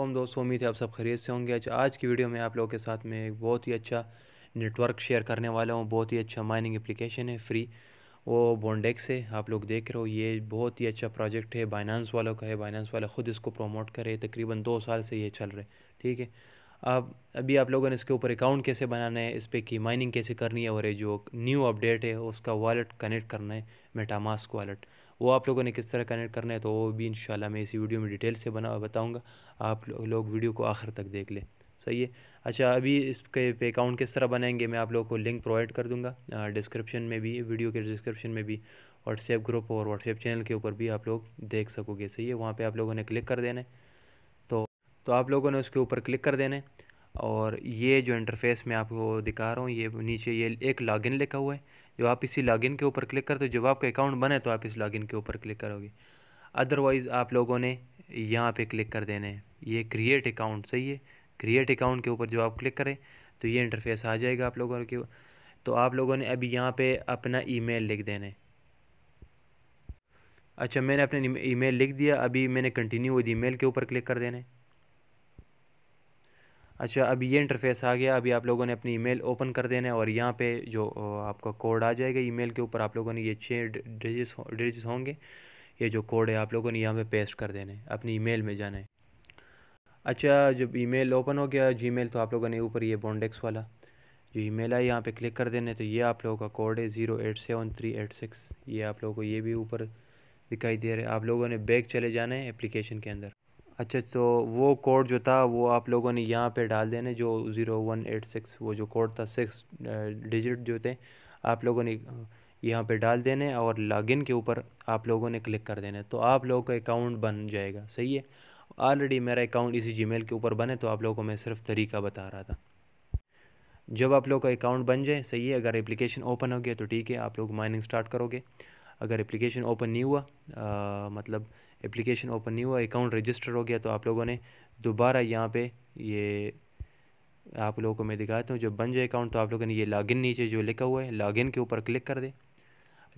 हम दोस्तों उम्मीद है आप सब खरीद से होंगे आज की वीडियो में आप लोगों के साथ में एक बहुत ही अच्छा नेटवर्क शेयर करने वाला हूँ बहुत ही अच्छा माइनिंग एप्लीकेशन है फ्री वो बॉन्डेक्स है आप लोग देख रहे हो ये बहुत ही अच्छा प्रोजेक्ट है बाइनानस वालों का है बाइनानस वाले ख़ुद इसको प्रोमोट करे तकरीबन दो साल से ये चल रहे ठीक है अब अभी आप लोगों ने इसके ऊपर अकाउंट कैसे बनाना है इस पर की माइनिंग कैसे करनी है और ये जो न्यू अपडेट है उसका वॉलेट कनेक्ट करना है मेटामास्क वॉलेट वो आप लोगों ने किस तरह कनेक्ट करना है तो वो भी इन मैं इसी वीडियो में डिटेल से बना बताऊँगा आप लोग वीडियो को आखिर तक देख लें सही है अच्छा अभी इसके पे अकाउंट किस तरह बनाएंगे मैं आप लोगों को लिंक प्रोवाइड कर दूंगा डिस्क्रिप्शन में भी वीडियो के डिस्क्रिप्शन में भी व्हाट्सएप ग्रुप और व्हाट्सएप चैनल के ऊपर भी आप लोग देख सकोगे सही है वहाँ पर आप लोगों ने क्लिक कर देना है तो तो आप लोगों ने उसके ऊपर क्लिक कर देना है और ये जो इंटरफेस मैं आपको दिखा रहा हूँ ये नीचे ये एक लॉगिन लिखा हुआ है जब आप इसी लॉगिन के ऊपर क्लिक करते हो जब आपका अकाउंट बने तो आप इस लॉगिन के ऊपर क्लिक करोगे अदरवाइज़ आप लोगों ने यहाँ पे क्लिक कर देने हैं ये क्रिएट अकाउंट सही है क्रिएट अकाउंट के ऊपर जब आप क्लिक करें तो ये इंटरफेस आ जाएगा आप लोगों के तो आप लोगों ने अभी यहाँ पे अपना ईमेल लिख देना है अच्छा मैंने अपने ईमेल लिख दिया अभी मैंने कंटिन्यू ई ईमेल के ऊपर क्लिक कर देने अच्छा अभी ये इंटरफेस आ गया अभी आप लोगों ने अपनी ईमेल ओपन कर देना है और यहाँ पे जो आपका कोड आ जाएगा ईमेल के ऊपर आप लोगों ने ये छः डिजिट्स डिजिट्स होंगे ये जो कोड है आप लोगों ने यहाँ पे पेस्ट कर देना है अपनी ईमेल में जाना है अच्छा जब ईमेल ओपन हो गया जी तो आप लोगों ने ऊपर ये बॉन्डेक्स वाला जो ई मेल आई यहाँ क्लिक कर देने तो ये आप लोगों का कोड है zero eight seven three eight six ये आप लोगों को ये भी ऊपर दिखाई दे रहा है आप लोगों ने बैग चले जाना है एप्लीकेशन के अंदर अच्छा तो वो कोड जो था वो आप लोगों ने यहाँ पे डाल देना जो ज़ीरो वन एट सिक्स वो जो कोड था सिक्स डिजिट जो थे आप लोगों ने यहाँ पे डाल देने और लॉगिन के ऊपर आप लोगों ने क्लिक कर देना तो आप लोगों का अकाउंट बन जाएगा सही है ऑलरेडी मेरा अकाउंट इसी जी के ऊपर बने तो आप लोगों को मैं सिर्फ तरीका बता रहा था जब आप लोगों का अकाउंट बन जाए सही है अगर एप्लीकेशन ओपन हो गया तो ठीक है आप लोग माइनिंग स्टार्ट करोगे अगर एप्लीकेशन ओपन नहीं हुआ आ, मतलब एप्लीकेशन ओपन नहीं हुआ अकाउंट रजिस्टर हो गया तो आप लोगों ने दोबारा यहाँ पे ये आप लोगों को मैं दिखाता हूँ जब बन जाए अकाउंट तो आप लोगों ने ये लॉगिन नीचे जो लिखा हुआ है लॉगिन के ऊपर क्लिक कर दे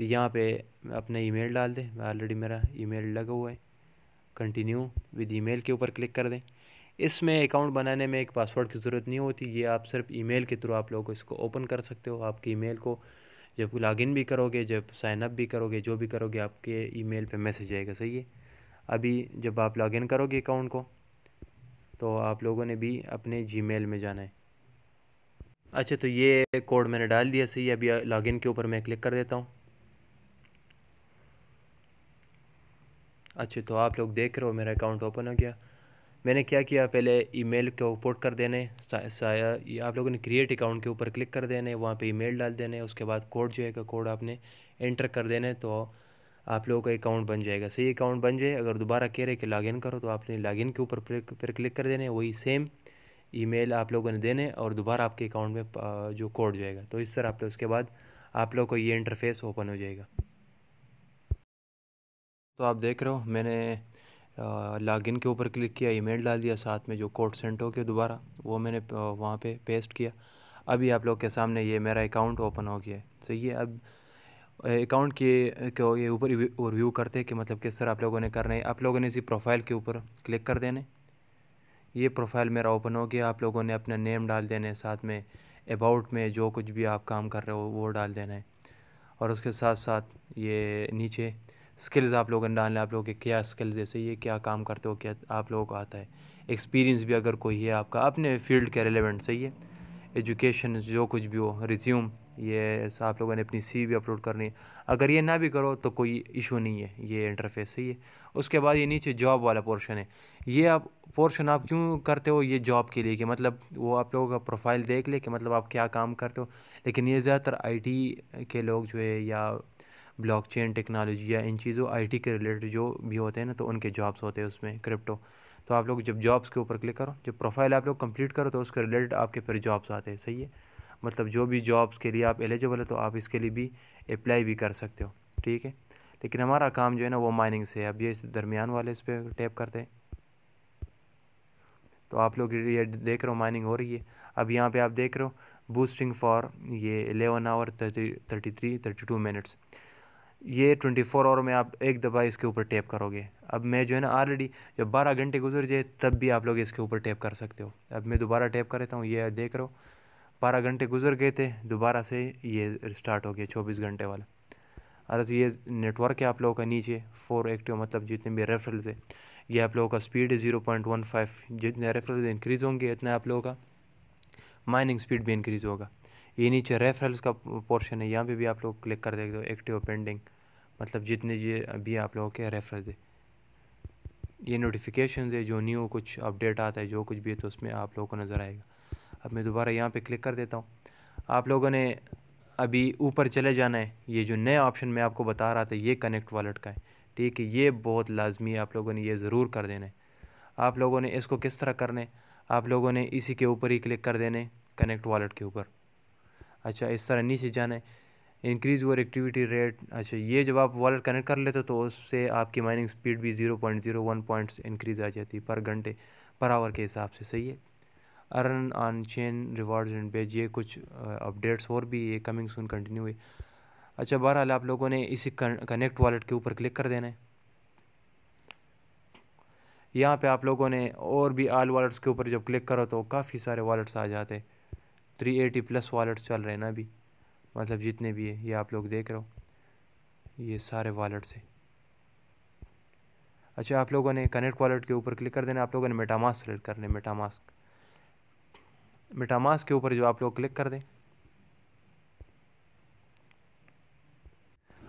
यहाँ पे अपना ईमेल डाल दें ऑलरेडी मेरा ईमेल लगा हुआ है कंटिन्यू विद ईमेल के ऊपर क्लिक कर दें इसमें अकाउंट बनाने में एक पासवर्ड की ज़रूरत नहीं होती ये आप सिर्फ ईमेल के थ्रू आप लोगों को इसको ओपन कर सकते हो आपकी ईमेल को जब लॉगिन भी करोगे जब साइनअप भी करोगे जो भी करोगे आपके ईमेल पे मैसेज आएगा सही है अभी जब आप लॉगिन करोगे अकाउंट को तो आप लोगों ने भी अपने जीमेल में जाना है अच्छा तो ये कोड मैंने डाल दिया सही अभी लॉगिन के ऊपर मैं क्लिक कर देता हूँ अच्छा तो आप लोग देख रहे हो मेरा अकाउंट ओपन हो गया मैंने क्या किया पहले ईमेल को पोर्ट कर देने आप लोगों ने क्रिएट अकाउंट के ऊपर क्लिक कर देने वहाँ पे ईमेल डाल देने उसके बाद कोड जो है कोड आपने एंटर कर देने तो आप लोगों का अकाउंट बन जाएगा सही अकाउंट बन जाए अगर दोबारा कह रहे कि लॉगिन करो तो आपने लॉगिन के ऊपर पर क्लिक कर देने वही सेम ईमेल आप लोगों ने देने और दोबारा आपके अकाउंट में जो कोड जाएगा तो इस तरह आप लोग उसके बाद आप लोगों को ये इंटरफेस ओपन हो जाएगा तो आप देख रहे हो मैंने लॉगिन के ऊपर क्लिक किया ईमेल डाल दिया साथ में जो कोड सेंट हो गया दोबारा वो मैंने वहाँ पे पेस्ट किया अभी आप लोग के सामने ये मेरा अकाउंट ओपन हो गया है सही है अब अकाउंट के को ये ऊपर रिव्यू करते हैं कि मतलब किस तरह आप लोगों ने करना है आप लोगों ने इसी प्रोफाइल के ऊपर क्लिक कर देने ये प्रोफाइल मेरा ओपन हो गया आप लोगों ने अपना नेम डाल देना है साथ में अबाउट में जो कुछ भी आप काम कर रहे हो वो डाल देना है और उसके साथ साथ ये नीचे स्किल्स आप लोगों ने डालना आप लोगों के क्या स्किल्स जैसे ये क्या काम करते हो क्या आप लोगों को आता है एक्सपीरियंस भी अगर कोई है आपका अपने फील्ड के रिलेवेंट सही है एजुकेशन जो कुछ भी हो रिज्यूम ये आप लोगों ने अपनी सी भी अपलोड करनी है अगर ये ना भी करो तो कोई इशू नहीं है ये इंटरफेस सही है उसके बाद ये नीचे जॉब वाला पोर्शन है ये आप पोर्शन आप क्यों करते हो ये जॉब के लिए कि मतलब वो आप लोगों का प्रोफाइल देख ले कि मतलब आप क्या काम करते हो लेकिन ये ज़्यादातर आईटी के लोग जो है या ब्लॉकचेन टेक्नोलॉजी या इन चीज़ों आईटी के रिलेटेड जो भी होते हैं ना तो उनके जॉब्स होते हैं उसमें क्रिप्टो तो आप लोग जब जॉब्स के ऊपर क्लिक करो जब प्रोफाइल आप लोग कंप्लीट करो तो उसके रिलेटेड आपके फिर जॉब्स आते हैं सही है मतलब जो भी जॉब्स के लिए आप एलिजिबल है तो आप इसके लिए भी अप्लाई भी कर सकते हो ठीक है लेकिन हमारा काम जो है ना वो माइनिंग से है अब ये इस दरमियान वाले इस पर टैप करते हैं तो आप लोग ये देख रहे हो माइनिंग हो रही है अब यहाँ पे आप देख रहे हो बूस्टिंग फॉर ये eleven hour thirty thirty three thirty two minutes ये 24 आवर में आप एक दफ़ा इसके ऊपर टैप करोगे अब मैं जो है ना ऑलरेडी जब बारह घंटे गुजर जाए तब भी आप लोग इसके ऊपर टैप कर सकते हो अब मैं दोबारा टैप कर देता हूँ ये देख रहा हूँ बारह घंटे गुजर गए थे दोबारा से ये स्टार्ट हो गया चौबीस घंटे वाला अर्ज ये नेटवर्क है आप लोगों का नीचे फोर एक्टिव मतलब जितने भी रेफरल्स है ये आप लोगों का स्पीड है ज़ीरो पॉइंट वन फाइव जितने रेफरल्स इंक्रीज़ होंगे इतने आप लोगों का माइनिंग स्पीड भी इंक्रीज़ होगा ये नीचे रेफरल्स का पोर्शन है यहाँ पे भी आप लोग क्लिक कर देख दो एक्टिव पेंडिंग मतलब जितने ये अभी आप लोगों के रेफर है ये नोटिफिकेशन है जो न्यू कुछ अपडेट आता है जो कुछ भी है तो उसमें आप लोगों को नज़र आएगा अब मैं दोबारा यहाँ पे क्लिक कर देता हूँ आप लोगों ने अभी ऊपर चले जाना है ये जो नए ऑप्शन मैं आपको बता रहा था ये कनेक्ट वॉलेट का है ठीक है ये बहुत लाजमी है आप लोगों ने ये ज़रूर कर देना है आप लोगों ने इसको किस तरह करना है आप लोगों ने इसी के ऊपर ही क्लिक कर देने कनेक्ट वॉलेट के ऊपर अच्छा इस तरह नीचे जाना है इंक्रीज योर एक्टिविटी रेट अच्छा ये जब आप वॉलेट कनेक्ट कर लेते हो तो उससे आपकी माइनिंग स्पीड भी zero point zero one points increase आ जाती है पर घंटे पर आवर के हिसाब से सही है earn on chain rewards and page ये कुछ अपडेट्स और भी ये कमिंग सून कंटिन्यू हुई अच्छा बहरहाल आप लोगों ने इसी कनेक्ट वॉलेट के ऊपर क्लिक कर देना है यहाँ पे आप लोगों ने और भी आल वॉलेट्स के ऊपर जब क्लिक करो तो काफ़ी सारे वॉलेट्स आ जाते हैं थ्री एटी प्लस वॉलेट्स चल रहे हैं ना अभी मतलब जितने भी है ये आप लोग देख रहे हो ये सारे वॉलेट से अच्छा आप लोगों ने कनेक्ट वॉलेट के ऊपर क्लिक कर देना आप लोगों ने मेटामास्क सेलेक्ट कर लें मेटामास्क मेटामास्क के ऊपर जो आप लोग क्लिक कर दें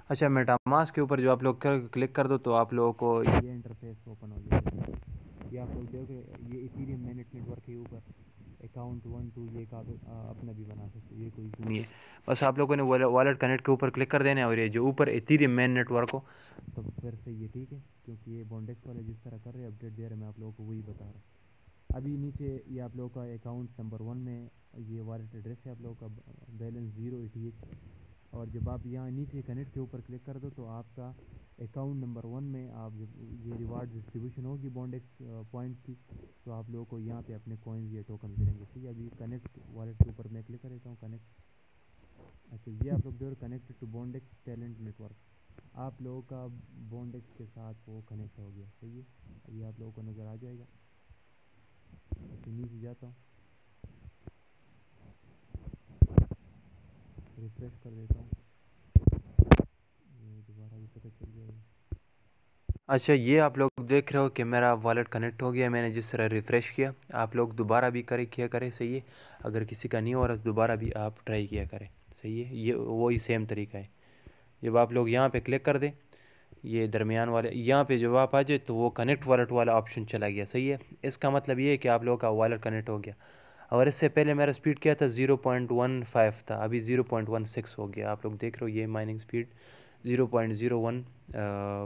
अच्छा मेटामास के ऊपर जो आप लोग क्लिक कर दो तो आप लोगों को ये इंटरफेस ओपन हो जाएगा ये आप लोग देखो ये इथेरियम मैनेट नेटवर्क के ऊपर अकाउंट वन टू ये का अपना भी बना सकते ये कोई नहीं है बस आप लोगों ने वॉलेट कनेक्ट के ऊपर क्लिक कर देना है और ये जो ऊपर इथीरियम मेन नेटवर्क हो तो फिर से ये ठीक है क्योंकि ये बॉन्डेक्स वाले जिस तरह कर रहे हैं अपडेट दे रहे मैं आप लोगों को वही बता रहा हूँ अभी नीचे ये आप लोगों का अकाउंट नंबर वन में ये वॉलेट एड्रेस है आप लोगों का बैलेंस ज़ीरो एटी एट और जब आप यहाँ नीचे कनेक्ट के ऊपर क्लिक कर दो तो आपका अकाउंट नंबर वन में आप जब ये रिवार्ड डिस्ट्रीब्यूशन होगी बॉन्ड एक्स पॉइंट्स की तो आप लोगों को यहाँ पे अपने कॉइन्स या टोकन मिलेंगे ठीक है अभी कनेक्ट वॉलेट के ऊपर मैं क्लिक कर देता हूँ कनेक्ट अच्छा ये आप लोग जो connected to Bondex talent network आप लोगों का बॉन्ड एक्स के साथ वो कनेक्ट हो गया सही है ये आप लोगों को नज़र आ जाएगा तो नीचे जाता हूँ रिफ्रेश कर देता हूँ अच्छा ये आप लोग देख रहे हो कि मेरा वॉलेट कनेक्ट हो गया मैंने जिस तरह रिफ़्रेश किया आप लोग दोबारा भी करें किया करें सही है अगर किसी का नहीं हो रहा तो दोबारा भी आप ट्राई किया करें सही है ये वही सेम तरीका है जब आप लोग यहाँ पे क्लिक कर दें ये दरमियान वाले यहाँ पे जब आप आ जाए तो वो कनेक्ट वॉलेट वाला ऑप्शन चला गया सही है इसका मतलब ये है कि आप लोगों का वॉलेट कनेक्ट हो गया और इससे पहले मेरा स्पीड क्या था 0.15 था अभी 0.16 हो गया आप लोग देख रहे हो ये माइनिंग स्पीड 0.01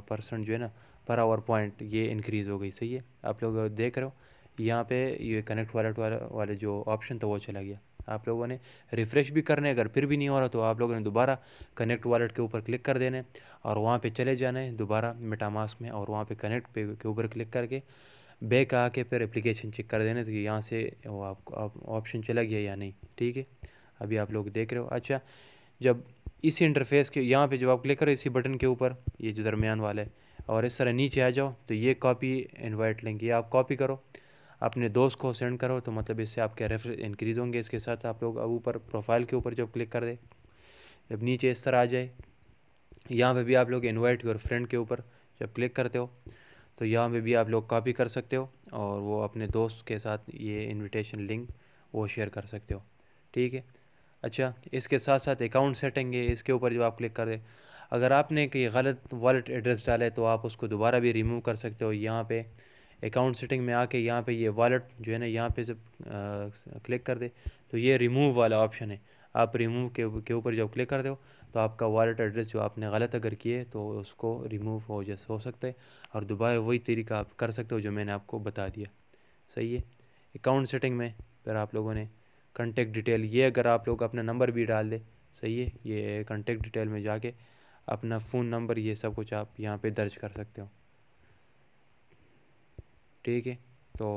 परसेंट जो है ना पर आवर पॉइंट ये इंक्रीज़ हो गई सही है आप लोग देख रहे हो यहाँ पे ये कनेक्ट वॉलेट वाले जो ऑप्शन था वो चला गया आप लोगों ने रिफ़्रेश भी करने अगर फिर भी नहीं हो रहा तो आप लोगों ने दोबारा कनेक्ट वॉलेट के ऊपर क्लिक कर देने और वहाँ पे चले जाना है दोबारा मेटामास में और वहाँ पे कनेक्ट पे के ऊपर क्लिक करके बैक आके फिर एप्लीकेशन चेक कर देना तो यहाँ से वो आपको ऑप्शन चला गया या नहीं ठीक है अभी आप लोग देख रहे हो अच्छा जब इसी इंटरफेस के यहाँ पे जब आप क्लिक करो इसी बटन के ऊपर ये जो दरमियान वाला है और इस तरह नीचे आ जाओ तो ये कॉपी इन्वाइट लेंगे आप कॉपी करो अपने दोस्त को सेंड करो तो मतलब इससे आपके रेफर इंक्रीज़ होंगे इसके साथ आप लोग अब ऊपर प्रोफाइल के ऊपर जब क्लिक कर दे जब नीचे इस तरह आ जाए यहाँ पे भी आप लोग इनवाइट योर फ्रेंड के ऊपर जब क्लिक करते हो तो यहाँ पे भी आप लोग कॉपी कर सकते हो और वो अपने दोस्त के साथ ये इनविटेशन लिंक वो शेयर कर सकते हो ठीक है अच्छा इसके साथ साथ अकाउंट सेटिंग है इसके ऊपर जो आप क्लिक करें अगर आपने कोई गलत वॉलेट एड्रेस डाले तो आप उसको दोबारा भी रिमूव कर सकते हो यहाँ पे अकाउंट सेटिंग में आके यहाँ पे ये वॉलेट जो है ना यहाँ पे जब क्लिक कर दे तो ये रिमूव वाला ऑप्शन है आप रिमूव के के ऊपर जब क्लिक कर दो तो आपका वॉलेट एड्रेस जो आपने गलत अगर किए तो उसको रिमूव हो जैसे हो सकता है और दोबारा वही तरीका आप कर सकते हो जो मैंने आपको बता दिया सही है अकाउंट सेटिंग में फिर आप लोगों ने कॉन्टेक्ट डिटेल ये अगर आप लोग अपना नंबर भी डाल दें सही है ये कंटेक्ट डिटेल में जाके अपना फ़ोन नंबर ये सब कुछ आप यहाँ पे दर्ज कर सकते हो ठीक है तो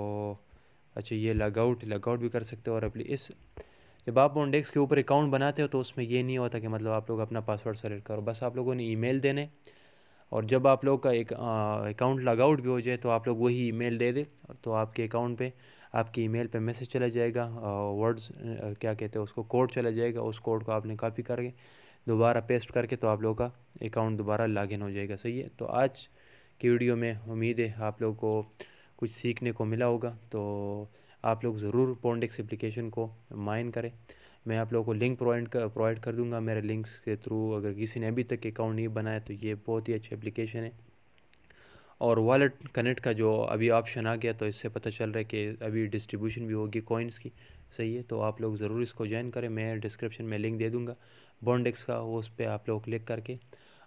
अच्छा ये लॉगआउट लगआउट भी कर सकते हो और अपनी इस जब आप ओनडेक्स के ऊपर अकाउंट बनाते हो तो उसमें ये नहीं होता कि मतलब आप लोग अपना पासवर्ड सेलेक्ट करो बस आप लोगों ने मेल देने और जब आप लोग का एक अकाउंट लॉग आउट भी हो जाए तो आप लोग वही मेल दे दे तो आपके अकाउंट पर आपके ईमेल पे मैसेज चला जाएगा वर्ड्स क्या कहते हैं उसको कोड चला जाएगा उस कोड को आपने कॉपी करके दोबारा पेस्ट करके तो आप लोग का अकाउंट दोबारा लॉगिन हो जाएगा सही है तो आज की वीडियो में उम्मीद है आप लोग को कुछ सीखने को मिला होगा तो आप लोग ज़रूर पोन्डिक्स एप्लीकेशन को माइन करें मैं आप लोगों को लिंक प्रोवाइड प्रोवाइड कर दूंगा मेरे लिंक्स के थ्रू अगर किसी ने अभी तक अकाउंट नहीं बनाया तो ये बहुत ही अच्छी एप्लीकेशन है और वॉलेट कनेक्ट का जो अभी ऑप्शन आ गया तो इससे पता चल रहा है कि अभी डिस्ट्रीब्यूशन भी होगी कॉइन्स की सही है तो आप लोग ज़रूर इसको ज्वाइन करें मैं डिस्क्रिप्शन में लिंक दे दूँगा बॉन्डेक्स का उस पर आप लोग क्लिक करके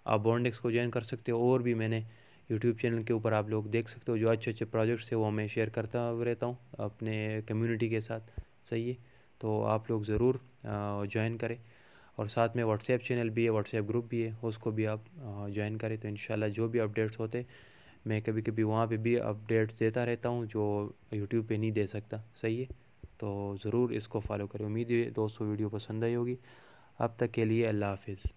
आप बॉन्डेक्स को ज्वाइन कर सकते हो और भी मैंने यूट्यूब चैनल के ऊपर आप लोग देख सकते हो जो अच्छे अच्छे प्रोजेक्ट्स है वो मैं शेयर करता रहता हूँ अपने कम्यूनिटी के साथ सही है तो आप लोग ज़रूर ज्वाइन करें और साथ में व्हाट्सएप चैनल भी है व्हाट्सएप ग्रुप भी है उसको भी आप ज्वाइन करें तो इन जो भी अपडेट्स होते मैं कभी कभी वहाँ पे भी अपडेट्स देता रहता हूँ जो यूट्यूब पे नहीं दे सकता सही है तो ज़रूर इसको फॉलो करें उम्मीद है दोस्तों वीडियो पसंद आई होगी अब तक के लिए अल्लाह हाफिज़